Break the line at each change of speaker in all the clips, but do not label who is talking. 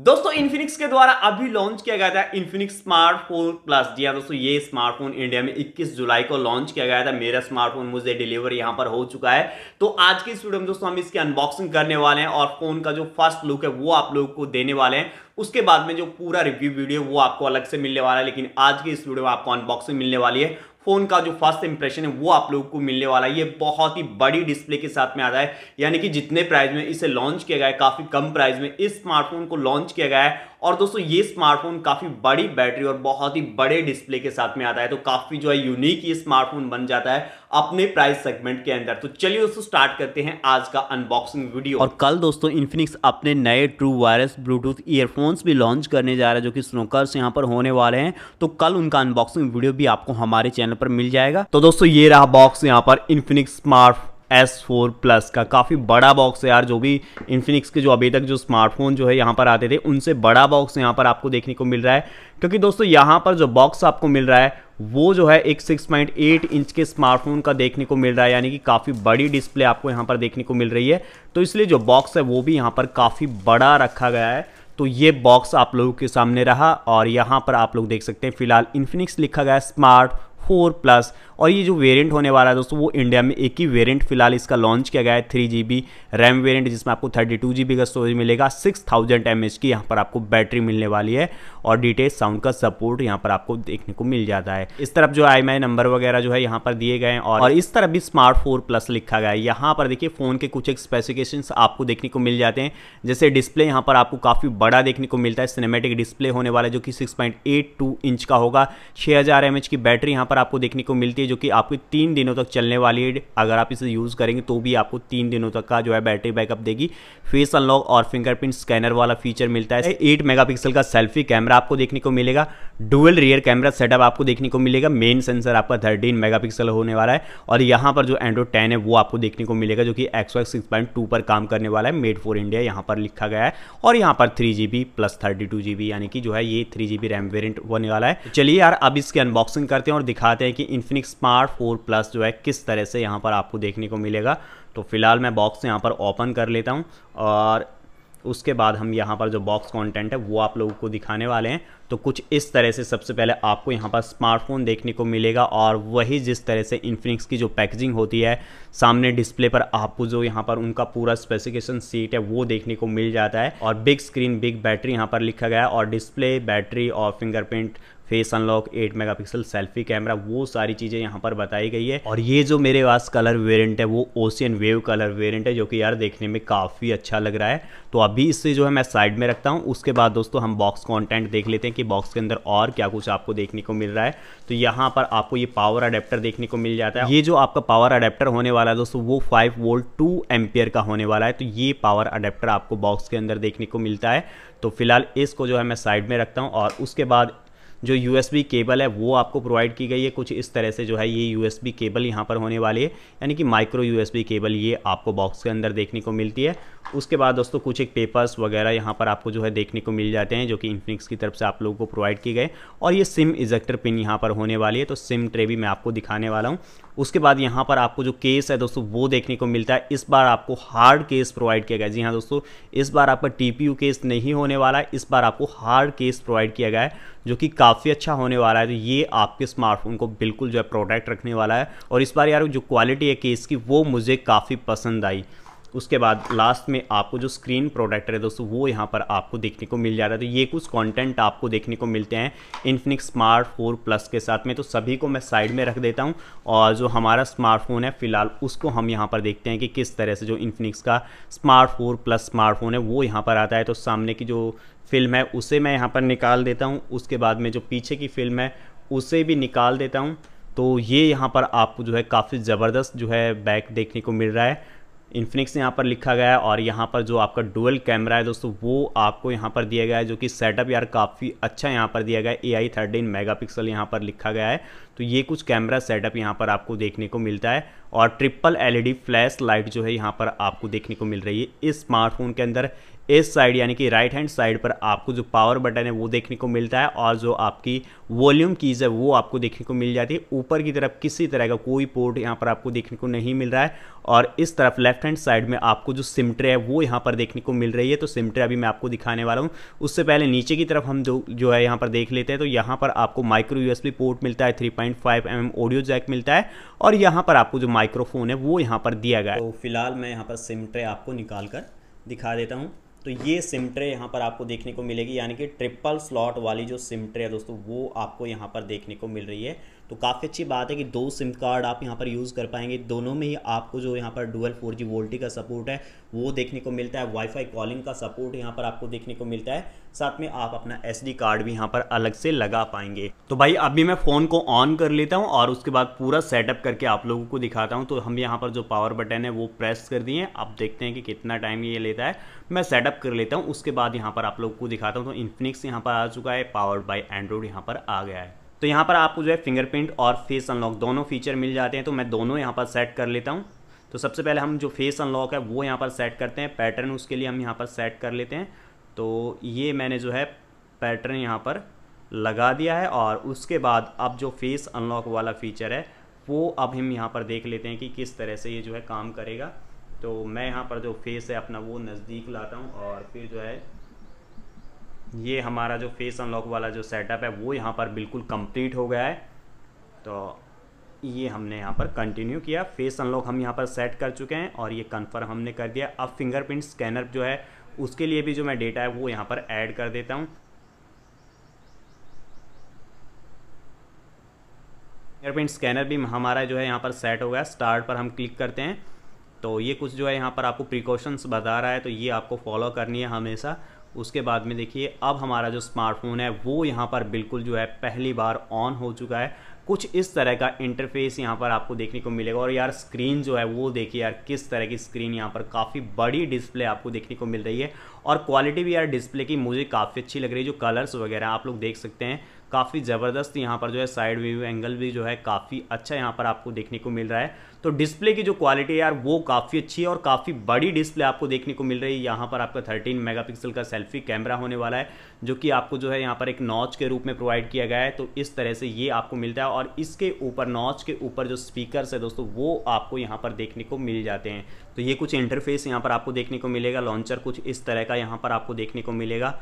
दोस्तों इन्फिनिक्स के द्वारा अभी लॉन्च किया गया था इन्फिनिक्स स्मार्ट फोन प्लस जी हाँ दोस्तों ये स्मार्टफोन इंडिया में 21 जुलाई को लॉन्च किया गया था मेरा स्मार्टफोन मुझे डिलीवर यहां पर हो चुका है तो आज की स्टूडियो में दोस्तों हम इसकी अनबॉक्सिंग करने वाले हैं और फोन का जो फर्स्ट लुक है वो आप लोगों को देने वाले हैं उसके बाद में जो पूरा रिव्यू वीडियो वो आपको अलग से मिलने वाला है लेकिन आज की इस वीडियो में आपको अनबॉक्सिंग मिलने वाली है फोन का जो फर्स्ट इंप्रेशन है वो आप लोगों को मिलने वाला है ये बहुत ही बड़ी डिस्प्ले के साथ में आ रहा है यानी कि जितने प्राइस में इसे लॉन्च किया गया है काफी कम प्राइस में इस स्मार्टफोन को लॉन्च किया गया है और दोस्तों ये स्मार्टफोन काफी बड़ी बैटरी और बहुत ही बड़े डिस्प्ले के साथ में आता है तो काफी जो है यूनिक ये स्मार्टफोन बन जाता है अपने प्राइस सेगमेंट के अंदर तो चलिए दोस्तों स्टार्ट करते हैं आज का अनबॉक्सिंग वीडियो और कल दोस्तों इन्फिनिक्स अपने नए ट्रू वायरस ब्लूटूथ ईयरफोन्स भी लॉन्च करने जा रहे हैं जो कि स्नोकर्स यहाँ पर होने वाले हैं तो कल उनका अनबॉक्सिंग वीडियो भी आपको हमारे चैनल पर मिल जाएगा तो दोस्तों ये रहा बॉक्स यहाँ पर Infinix smart S four plus का काफ़ी बड़ा बॉक्स है यार जो भी इन्फिनिक्स के जो अभी तक जो स्मार्टफोन जो है यहाँ पर आते थे उनसे बड़ा बॉक्स यहाँ पर आपको देखने को मिल रहा है क्योंकि दोस्तों यहाँ पर जो बॉक्स आपको मिल रहा है वो जो है एक 6.8 इंच के स्मार्टफोन का देखने को मिल रहा है यानी कि काफ़ी बड़ी डिस्प्ले आपको यहाँ पर देखने को मिल रही है तो इसलिए जो बॉक्स है वो भी यहाँ पर काफ़ी बड़ा रखा गया है तो ये बॉक्स आप लोगों के सामने रहा और यहाँ पर आप लोग देख सकते हैं फिलहाल इन्फिनिक्स लिखा गया है स्मार्ट फोर प्लस और ये जो वेरिएंट होने वाला है दोस्तों वो इंडिया में एक ही वेरिएंट फिलहाल इसका लॉन्च किया गया है थ्री जी रैम वेरिएंट जिसमें आपको थर्टी टू का स्टोरेज मिलेगा सिक्स थाउजेंड एम की यहाँ पर आपको बैटरी मिलने वाली है और डिटेल साउंड का सपोर्ट यहाँ पर आपको देखने को मिल जाता है इस तरफ जो आई नंबर वगैरह जो है यहाँ पर दिए गए हैं और इस तरफ भी स्मार्ट फोर प्लस लिखा गया है यहाँ पर देखिए फ़ोन के कुछ एक स्पेसिफिकेशन आपको देखने को मिल जाते हैं जैसे डिस्प्ले यहाँ पर आपको काफ़ी बड़ा देखने को मिलता है सिनेमेटिक डिस्प्ले होने वाला जो कि सिक्स इंच का होगा छः हज़ार की बैटरी यहाँ पर आपको देखने को मिलती है जो कि आपको तीन दिनों तक चलने वाली है अगर आप इसे यूज़ करेंगे तो भी आपको तीन दिनों तक का जो है बैटरी बैकअप देगी फेस अनलॉक और फिंगरप्रिंट स्कैनर वाला फीचर मिलता है एट मेगा का सेल्फी कैमरा आपको देखने को मिलेगा डुअल रियर कैमरा सेटअप आपको देखने को मिलेगा मेन सेंसर आपका थर्टीन मेगा होने वाला है और यहाँ पर जो एंड्रॉइड टेन है वो आपको देखने को मिलेगा जो कि एक्सो सिक्स पर काम करने वाला है मेड फॉर इंडिया यहाँ पर लिखा गया है और यहाँ पर three G B plus thirty two G B यानी कि जो है ये three G B RAM variant होने वाला है चलिए यार अब इसकी अनबॉक्सिंग करते हैं और दिखाते हैं कि इन्फिनिक्स स्मार्ट फोर प्लस जो है किस तरह से यहाँ पर आपको देखने को मिलेगा तो फिलहाल मैं बॉक्स यहाँ पर ओपन कर लेता हूँ और उसके बाद हम यहाँ पर जो बॉक्स कंटेंट है वो आप लोगों को दिखाने वाले हैं तो कुछ इस तरह से सबसे पहले आपको यहाँ पर स्मार्टफोन देखने को मिलेगा और वही जिस तरह से इन्फिनिक्स की जो पैकेजिंग होती है सामने डिस्प्ले पर आपको जो यहाँ पर उनका पूरा स्पेसिफिकेशन सीट है वो देखने को मिल जाता है और बिग स्क्रीन बिग बैटरी यहाँ पर लिखा गया है और डिस्प्ले बैटरी और fingerprint face unlock 8 megapixel selfie camera वो सारी चीज़ें यहाँ पर बताई गई है और ये जो मेरे पास कलर वेरियंट है वो ओशियन वेव कलर वेरियंट है जो कि यार देखने में काफ़ी अच्छा लग रहा है तो अभी इससे जो है मैं साइड में रखता हूँ उसके बाद दोस्तों हम बॉक्स कॉन्टेंट देख लेते हैं कि बॉक्स के अंदर और क्या कुछ आपको देखने को मिल रहा है तो यहाँ पर आपको ये पावर अडेप्टर देखने को मिल जाता है ये जो आपका पावर अडेप्टर होने वाला है दोस्तों वो फाइव वोल्ट टू एम्पियर का होने वाला है तो ये पावर अडेप्टर आपको बॉक्स के अंदर देखने को मिलता है तो फिलहाल इसको जो है मैं साइड में रखता हूँ और उसके बाद जो यू केबल है वो आपको प्रोवाइड की गई है कुछ इस तरह से जो है ये यू केबल यहाँ पर होने वाली है यानी कि माइक्रो यू केबल ये आपको बॉक्स के अंदर देखने को मिलती है उसके बाद दोस्तों कुछ एक पेपर्स वगैरह यहाँ पर आपको जो है देखने को मिल जाते हैं जो कि इन्फिनिक्स की तरफ से आप लोगों को प्रोवाइड किए गए और ये सिम इजेक्टर पिन यहाँ पर होने वाली है तो सिम ट्रे भी मैं आपको दिखाने वाला हूँ उसके बाद यहाँ पर आपको जो केस है दोस्तों वो देखने को मिलता है इस बार आपको हार्ड केस प्रोवाइड किया गया है जी हाँ दोस्तों इस बार आपका टीपीयू केस नहीं होने वाला है इस बार आपको हार्ड केस प्रोवाइड किया गया है जो कि काफ़ी अच्छा होने वाला है तो ये आपके स्मार्टफोन को बिल्कुल जो है प्रोटेक्ट रखने वाला है और इस बार यार जो क्वालिटी है केस की वो मुझे काफ़ी पसंद आई उसके बाद लास्ट में आपको जो स्क्रीन प्रोडक्ट है दोस्तों वो यहाँ पर आपको देखने को मिल जा रहा है तो ये कुछ कॉन्टेंट आपको देखने को मिलते हैं इन्फिनिक्स स्मार्ट फोर प्लस के साथ में तो सभी को मैं साइड में रख देता हूँ और जो हमारा स्मार्टफोन है फिलहाल उसको हम यहाँ पर देखते हैं कि किस तरह से जो इन्फिनिक्स का स्मार्ट फोर प्लस स्मार्टफोन है वो यहाँ पर आता है तो सामने की जो फिल्म है उसे मैं यहाँ पर निकाल देता हूँ उसके बाद में जो पीछे की फिल्म है उसे भी निकाल देता हूँ तो ये यहाँ पर आपको जो है काफ़ी ज़बरदस्त जो है बैक देखने को मिल रहा है इन्फिनिक्स यहाँ पर लिखा गया है और यहाँ पर जो आपका डुअल कैमरा है दोस्तों वो आपको यहाँ पर दिया गया है जो कि सेटअप यार काफ़ी अच्छा यहाँ पर दिया गया है A I thirteen mega pixel यहाँ पर लिखा गया है तो ये कुछ कैमरा सेटअप यहाँ पर आपको देखने को मिलता है और ट्रिपल एलईडी फ्लैश लाइट जो है यहाँ पर आपको देखने को मिल रही है इस स्मार्टफोन के अंदर इस साइड यानी कि राइट हैंड साइड पर आपको जो पावर बटन है वो देखने को मिलता है और जो आपकी वॉल्यूम कीज़ है वो आपको देखने को मिल जाती है ऊपर की तरफ किसी तरह का कोई पोर्ट यहाँ पर आपको देखने को नहीं मिल रहा है और इस तरफ लेफ्ट हैंड साइड में आपको जो सिमट्रे है वो यहाँ पर देखने को मिल रही है तो सिमट्रे अभी मैं आपको दिखाने वाला हूँ उससे पहले नीचे की तरफ हम जो जो है यहाँ पर देख लेते हैं तो यहाँ पर आपको माइक्रो यूएसबी पोर्ट मिलता है three point five M audio jack मिलता है और यहाँ पर आपको जो माइक्रोफोन है वो यहाँ पर दिया गया है तो फिलहाल मैं यहाँ पर सिम ट्रे आपको निकाल कर दिखा देता हूँ तो ये सिम ट्रे यहाँ पर आपको देखने को मिलेगी यानी कि ट्रिपल स्लॉट वाली जो सिम ट्रे है दोस्तों वो आपको यहाँ पर देखने को मिल रही है तो काफ़ी अच्छी बात है कि दो सिम कार्ड आप यहाँ पर यूज़ कर पाएंगे दोनों में ही आपको जो यहाँ पर डुअल फोर जी वोल्टी का सपोर्ट है वो देखने को मिलता है वाईफाई कॉलिंग का सपोर्ट यहाँ पर आपको देखने को मिलता है साथ में आप अपना एस कार्ड भी यहाँ पर अलग से लगा पाएंगे तो भाई अभी मैं फ़ोन को ऑन कर लेता हूँ और उसके बाद पूरा सेटअप करके आप लोगों को दिखाता हूँ तो हम यहाँ पर जो पावर बटन है वो प्रेस कर दिए आप देखते हैं कि कितना टाइम ये लेता है मैं सेटअप कर लेता हूँ उसके बाद यहाँ पर आप लोगों को दिखाता हूँ तो इन्फिनिक्स यहाँ पर आ चुका है पावर्ड बाई एंड्रॉयड यहाँ पर आ गया है तो यहाँ पर आपको जो है फिंगरप्रिंट और फेस अनलॉक दोनों फीचर मिल जाते हैं तो मैं दोनों यहाँ पर सेट कर लेता हूँ तो सबसे पहले हम जो फेस अनलॉक है वो यहाँ पर सेट करते हैं पैटर्न उसके लिए हम यहाँ पर सेट कर लेते हैं तो ये मैंने जो है पैटर्न यहाँ पर लगा दिया है और उसके बाद अब जो फेस अनलॉक वाला फीचर है वो अब हम यहाँ पर देख लेते हैं कि किस तरह से ये जो है काम करेगा तो मैं यहाँ पर जो फेस है अपना वो नज़दीक लाता हूँ और फिर जो है ये हमारा जो फेस अनलॉक वाला जो सेटअप है वो यहाँ पर बिल्कुल कंप्लीट हो गया है तो ये हमने यहाँ पर कंटिन्यू किया फेस अनलॉक हम यहाँ पर सेट कर चुके हैं और ये कन्फर्म हमने कर दिया अब फिंगरप्रिंट स्कैनर जो है उसके लिए भी जो मैं डेटा है वो यहाँ पर ऐड कर देता हूँ फिंगरप्रिंट स्कैनर भी हमारा जो है यहाँ पर सेट हो गया स्टार्ट पर हम क्लिक करते हैं तो ये कुछ जो है यहाँ पर आपको प्रिकॉशंस बता रहा है तो ये आपको फॉलो करनी है हमेशा उसके बाद में देखिए अब हमारा जो स्मार्टफोन है वो यहाँ पर बिल्कुल जो है पहली बार ऑन हो चुका है कुछ इस तरह का इंटरफेस यहाँ पर आपको देखने को मिलेगा और यार स्क्रीन जो है वो देखिए यार किस तरह की स्क्रीन यहाँ पर काफ़ी बड़ी डिस्प्ले आपको देखने को मिल रही है और क्वालिटी भी यार डिस्प्ले की मुझे काफ़ी अच्छी लग रही है जो कलर्स वगैरह आप लोग देख सकते हैं काफ़ी ज़बरदस्त यहाँ पर जो है साइड व्यू एंगल भी जो है काफ़ी अच्छा यहाँ पर आपको देखने को मिल रहा है तो डिस्प्ले की जो क्वालिटी है यार वो काफ़ी अच्छी है और काफ़ी बड़ी डिस्प्ले आपको देखने को मिल रही है यहाँ पर आपका 13 मेगापिक्सल का सेल्फी कैमरा होने वाला है जो कि आपको जो है यहाँ पर एक नॉच के रूप में प्रोवाइड किया गया है तो इस तरह से ये आपको मिलता है और इसके ऊपर नॉच के ऊपर जो स्पीकर है दोस्तों वो आपको यहाँ पर देखने को मिल जाते हैं तो ये कुछ इंटरफेस यहाँ पर आपको देखने को मिलेगा लॉन्चर कुछ इस तरह का यहाँ पर आपको देखने को मिलेगा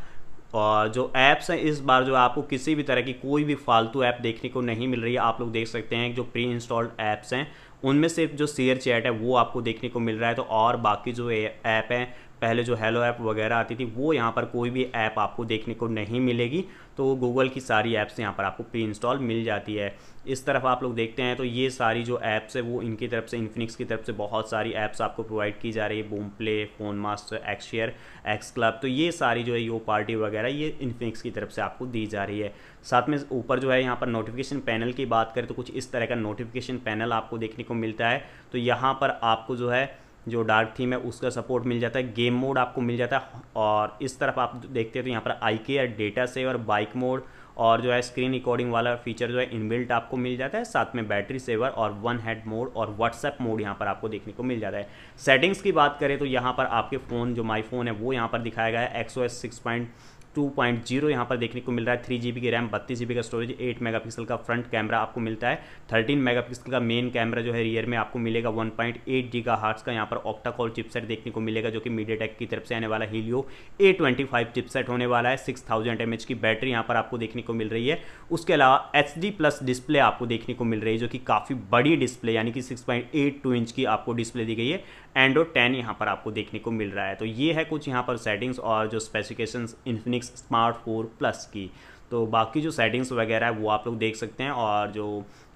और जो ऐप्स हैं इस बार जो आपको किसी भी तरह की कोई भी फालतू ऐप देखने को नहीं मिल रही है आप लोग देख सकते हैं जो प्री इंस्टॉल्ड ऐप्स हैं उनमें सिर्फ जो शेयर चैट है वो आपको देखने को मिल रहा है तो और बाकी जो ऐप हैं पहले जो हेलो ऐप वगैरह आती थी वो यहाँ पर कोई भी ऐप आपको देखने को नहीं मिलेगी तो गूगल की सारी ऐप्स यहाँ पर आपको प्री इंस्टॉल मिल जाती है इस तरफ आप लोग देखते हैं तो ये सारी जो ऐप्स है वो इनकी तरफ से इन्फिनिक्स की तरफ से बहुत सारी ऐप्स आपको प्रोवाइड की जा रही है Boomplay Phone Master XShare XClub तो ये सारी जो है यो पार्टी वगैरह ये इन्फिनिक्स की तरफ से आपको दी जा रही है साथ में ऊपर जो है यहाँ पर नोटिफिकेशन पैनल की बात करें तो कुछ इस तरह का नोटिफिकेशन पैनल आपको देखने को मिलता है तो यहाँ पर आपको जो है जो डार्क थीम है उसका सपोर्ट मिल जाता है गेम मोड आपको मिल जाता है और इस तरफ आप देखते हैं तो यहाँ पर आई के डेटा सेवर बाइक मोड और जो है स्क्रीन रिकॉर्डिंग वाला फीचर जो है इनबिल्ट आपको मिल जाता है साथ में बैटरी सेवर और वन हेड मोड और व्हाट्सएप मोड यहाँ पर आपको देखने को मिल जाता है सेटिंग्स की बात करें तो यहाँ पर आपके फ़ोन जो माई फ़ोन है वो यहाँ पर दिखाया गया है XOS six point two point zero यहाँ पर देखने को मिल रहा है थ्री जी बी की रैम बत्तीस जी बी का स्टोरेज एट मेगा पिक्सल का फ्रंट कैमरा आपको मिलता है थर्टीन मेगा पिक्सल का मेन कैमरा जो है रियर में आपको मिलेगा वन पॉइंट एट जी का हार्ट्स का यहाँ पर ऑक्टाकॉल चिपसेट देखने को मिलेगा जो कि मीडिया टेक की तरफ से आने वाला Helio A twenty five chipset होने वाला है सिक्स थाउजेंड एम एच की बैटरी यहाँ पर आपको देखने को मिल रही है उसके अलावा एच डी प्लस डिस्प्ले आपको देखने को मिल रही है जो कि काफ़ी बड़ी डिस्प्ले यानी कि six point eight two inch की आपको डिस्प्ले दी गई है एंड्रो टेन यहाँ पर आपको देखने को मिल रहा है तो ये है कुछ यहाँ पर सेटिंग्स और जो specification Infinix electronics smart four plus की तो बाकी जो सेटिंग्स वगैरह है वो आप लोग देख सकते हैं और जो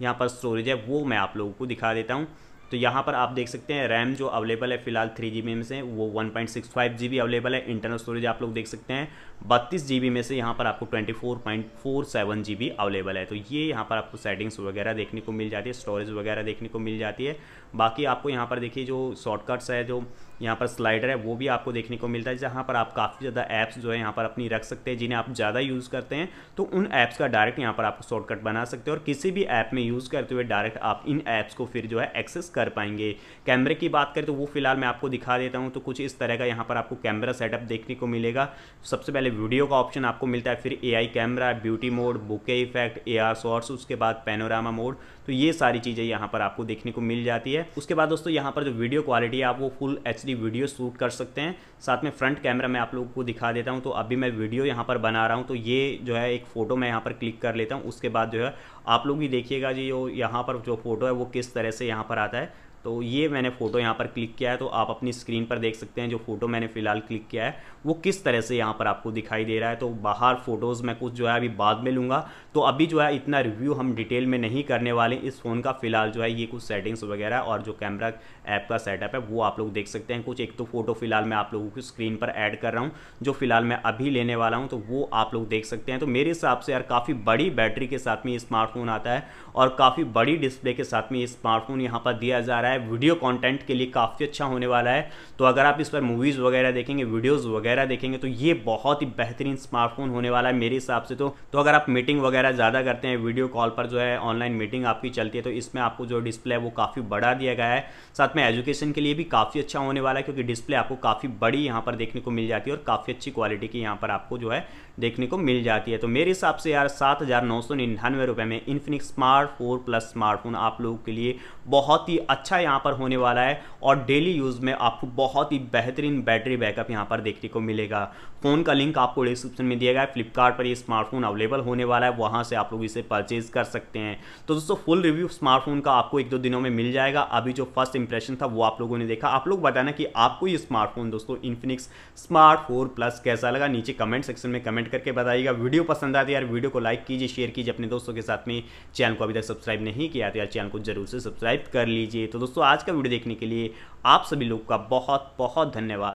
यहाँ पर स्टोरेज है वो मैं आप लोगों को दिखा देता हूँ तो यहाँ पर आप देख सकते हैं रैम जो अवेलेबल है फिलहाल थ्री जी में से वो one point six five G B available है इंटरनल स्टोरेज आप लोग देख सकते हैं बत्तीस जी बी में से यहाँ पर आपको twenty four point four seven G B available है तो ये यहाँ पर आपको सेटिंग्स वगैरह देखने को मिल जाती है स्टोरेज वगैरह देखने को मिल जाती है बाकी आपको यहाँ पर देखिए जो शॉर्टकट्स है जो यहाँ पर स्लाइडर है वो भी आपको देखने को मिलता है जहाँ पर आप काफ़ी ज़्यादा ऐप्स जो है यहाँ पर अपनी रख सकते हैं जिन्हें आप ज़्यादा यूज़ करते हैं तो उन ऐप्स का डायरेक्ट यहाँ पर आप शॉर्टकट बना सकते हो और किसी भी ऐप में यूज़ करते हुए डायरेक्ट आप इन ऐप्स को फिर जो है एक्सेस कर पाएंगे कैमरे की बात करें तो वो फिलहाल मैं आपको दिखा देता हूँ तो कुछ इस तरह का यहाँ पर आपको कैमरा सेटअप देखने को मिलेगा सबसे पहले वीडियो का ऑप्शन आपको मिलता है फिर A camera beauty mode bokeh effect A shorts उसके बाद पेनोरामा मोड तो ये सारी चीज़ें यहाँ पर आपको देखने को मिल जाती है उसके बाद दोस्तों यहाँ पर जो वीडियो क्वालिटी है आप वो फुल एच वीडियो शूट कर सकते हैं साथ में फ्रंट कैमरा मैं आप लोगों को दिखा देता हूँ तो अभी मैं वीडियो यहाँ पर बना रहा हूँ तो ये जो है एक फ़ोटो मैं यहाँ पर क्लिक कर लेता हूँ उसके बाद जो है आप लोग ही देखिएगा जी वो यहाँ पर जो फोटो है वो किस तरह से यहाँ पर आता है तो ये मैंने फ़ोटो यहाँ पर क्लिक किया है तो आप अपनी स्क्रीन पर देख सकते हैं जो फ़ोटो मैंने फ़िलहाल क्लिक किया है वो किस तरह से यहाँ पर आपको दिखाई दे रहा है तो बाहर फ़ोटोज़ मैं कुछ जो है अभी बाद में लूँगा तो अभी जो है इतना रिव्यू हम डिटेल में नहीं करने वाले इस फ़ोन का फ़िलहाल जो है ये कुछ सेटिंग्स वगैरह और जो कैमरा ऐप का सेटअप है वो आप लोग देख सकते हैं कुछ एक तो फ़ोटो फ़िलहाल मैं आप लोगों की स्क्रीन पर ऐड कर रहा हूँ जो फ़िलहाल मैं अभी लेने वाला हूँ तो वो आप लोग देख सकते हैं तो मेरे हिसाब से यार काफ़ी बड़ी बैटरी के साथ में ये स्मार्टफोन आता है और काफ़ी बड़ी डिस्प्ले के साथ में ये स्मार्टफोन यहाँ पर दिया जा रहा है है वीडियो कंटेंट के लिए काफ़ी अच्छा होने वाला है तो अगर आप इस पर मूवीज़ वगैरह देखेंगे वीडियोज़ वगैरह देखेंगे तो ये बहुत ही बेहतरीन स्मार्टफोन होने वाला है मेरे हिसाब से तो, तो अगर आप मीटिंग वगैरह ज़्यादा करते हैं वीडियो कॉल पर जो है ऑनलाइन मीटिंग आपकी चलती है तो इसमें आपको जो डिस्प्ले है वो काफ़ी बढ़ा दिया गया है साथ में एजुकेशन के लिए भी काफ़ी अच्छा होने वाला है क्योंकि डिस्प्ले आपको काफ़ी बड़ी यहाँ पर देखने को मिल जाती है और काफ़ी अच्छी क्वालिटी की यहाँ पर आपको जो है देखने को मिल जाती है तो मेरे हिसाब से यार सात हज़ार नौ सौ निन्यानवे रुपये में Infinix smart four plus smartphone आप लोगों के लिए बहुत ही अच्छा यहाँ पर होने वाला है और डेली यूज़ में आपको बहुत ही बेहतरीन बैटरी बैकअप यहाँ पर देखने को मिलेगा फ़ोन का लिंक आपको डिस्क्रिप्शन में दिया गया है फ्लिपकार्ट पर ये स्मार्टफोन अवेलेबल होने वाला है वहाँ से आप लोग इसे परचेज कर सकते हैं तो दोस्तों फुल रिव्यू स्मार्टफोन का आपको एक दो दिनों में मिल जाएगा अभी जो फर्स्ट इंप्रेशन था वो आप लोगों ने देखा आप लोग बताना कि आपको ये स्मार्टफोन दोस्तों इन्फिनिक्स स्मार्ट फोर प्लस कैसा लगा नीचे कमेंट सेक्शन में कमेंट करके बताइएगा वीडियो पसंद आती है यार वीडियो को लाइक कीजिए शेयर कीजिए अपने दोस्तों के साथ में चैनल को अभी तक सब्सक्राइब नहीं किया था तो यार चैनल को जरूर से सब्सक्राइब कर लीजिए तो दोस्तों दोस्तों आज का वीडियो देखने के लिए आप सभी लोग का बहुत बहुत धन्यवाद